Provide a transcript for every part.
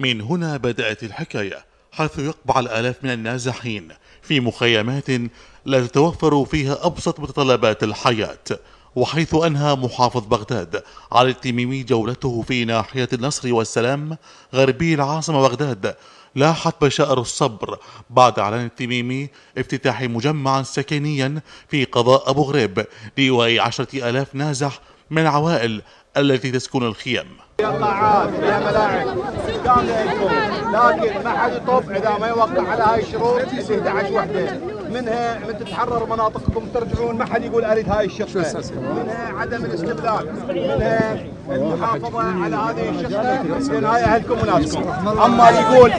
من هنا بدأت الحكاية حيث يقبع الآلاف من النازحين في مخيمات لا تتوفر فيها أبسط متطلبات الحياة وحيث أنهى محافظ بغداد على التميمي جولته في ناحية النصر والسلام غربي العاصمة بغداد لاحت بشائر الصبر بعد اعلان التميمي افتتاح مجمعا سكنيا في قضاء ابو غريب لواء عشرة الاف نازح من عوائل التي تسكن الخيام فيها قاعات فيها ملاعب لكن ما حد يطوف اذا ما يوقع على هاي الشروط 11 وحده منها من تتحرر مناطقكم ترجعون ما حد يقول اريد هاي الشقه منها عدم الاستبدال منها المحافظه على هذه الشقه لان هاي اهلكم وناسكم اما يقول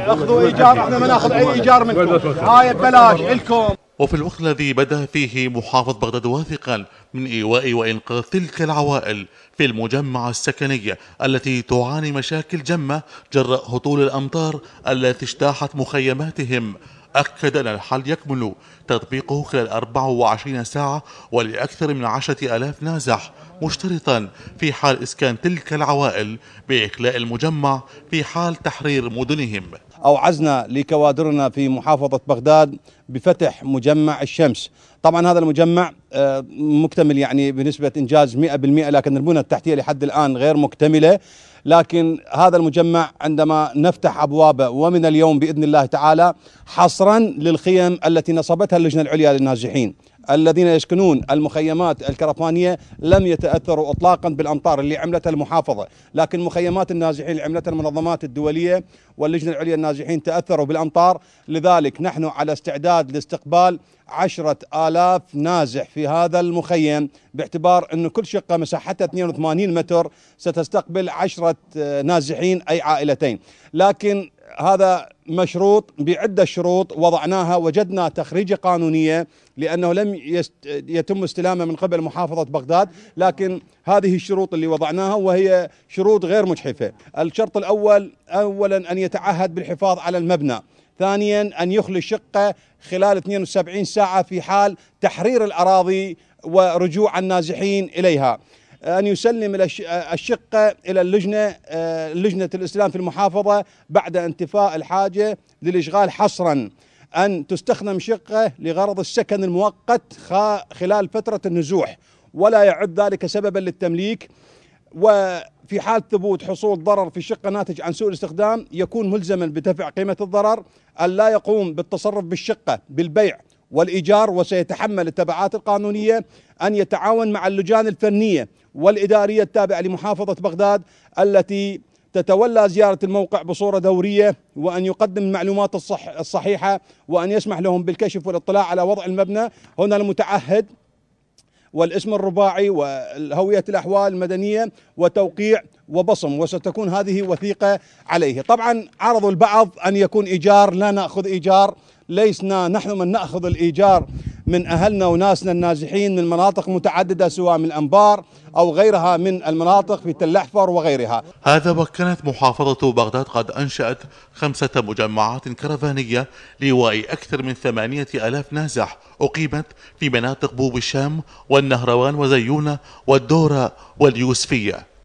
اخذوا ايجار احنا ما ناخذ اي ايجار منكم هاي ببلاش الكم وفي الوقت الذي بدا فيه محافظ بغداد واثقا من إيواء وإنقاذ تلك العوائل في المجمع السكني التي تعاني مشاكل جمة جراء هطول الأمطار التي اجتاحت مخيماتهم أكد أن الحل يكمل تطبيقه خلال 24 ساعة ولأكثر من 10000 نازح مشترطا في حال إسكان تلك العوائل بإخلاء المجمع في حال تحرير مدنهم أوعزنا لكوادرنا في محافظة بغداد بفتح مجمع الشمس طبعا هذا المجمع آه، مكتمل يعني بنسبة إنجاز 100% لكن البنى التحتية لحد الآن غير مكتملة لكن هذا المجمع عندما نفتح أبوابه ومن اليوم بإذن الله تعالى حصرا للخيم التي نصبتها اللجنة العليا للنازحين الذين يسكنون المخيمات الكرفانية لم يتأثروا إطلاقا بالأمطار اللي عملتها المحافظة لكن مخيمات النازحين اللي عملتها المنظمات الدولية واللجنة العليا النازحين تأثروا بالأمطار لذلك نحن على استعداد لاستقبال عشرة آلاف نازح في هذا المخيم باعتبار أن كل شقة مساحتها 82 متر ستستقبل عشرة نازحين أي عائلتين لكن هذا مشروط بعده شروط وضعناها وجدنا تخريجه قانونيه لانه لم يتم استلامه من قبل محافظه بغداد لكن هذه الشروط اللي وضعناها وهي شروط غير مجحفه، الشرط الاول اولا ان يتعهد بالحفاظ على المبنى، ثانيا ان يخلي شقه خلال 72 ساعه في حال تحرير الاراضي ورجوع النازحين اليها. أن يسلم الشقة إلى اللجنة آه، لجنة الإسلام في المحافظة بعد انتفاء الحاجة للإشغال حصرا أن تستخدم شقة لغرض السكن المؤقت خلال فترة النزوح ولا يعد ذلك سببا للتمليك وفي حال ثبوت حصول ضرر في الشقة ناتج عن سوء الاستخدام يكون ملزما بدفع قيمة الضرر أن لا يقوم بالتصرف بالشقة بالبيع والإيجار وسيتحمل التبعات القانونية أن يتعاون مع اللجان الفنية والإدارية التابعة لمحافظة بغداد التي تتولى زيارة الموقع بصورة دورية وأن يقدم المعلومات الصح الصحيحة وأن يسمح لهم بالكشف والاطلاع على وضع المبنى هنا المتعهد والاسم الرباعي وهوية الأحوال المدنية وتوقيع وبصم وستكون هذه وثيقة عليه طبعا عرضوا البعض أن يكون إيجار لا نأخذ إيجار ليسنا نحن من نأخذ الإيجار من أهلنا وناسنا النازحين من مناطق متعددة سواء من الانبار أو غيرها من المناطق في تل أحفر وغيرها هذا وكانت محافظة بغداد قد أنشأت خمسة مجمعات كرفانية لواء أكثر من ثمانية ألاف نازح أقيمت في مناطق بوب الشام والنهروان وزيونة والدورة واليوسفية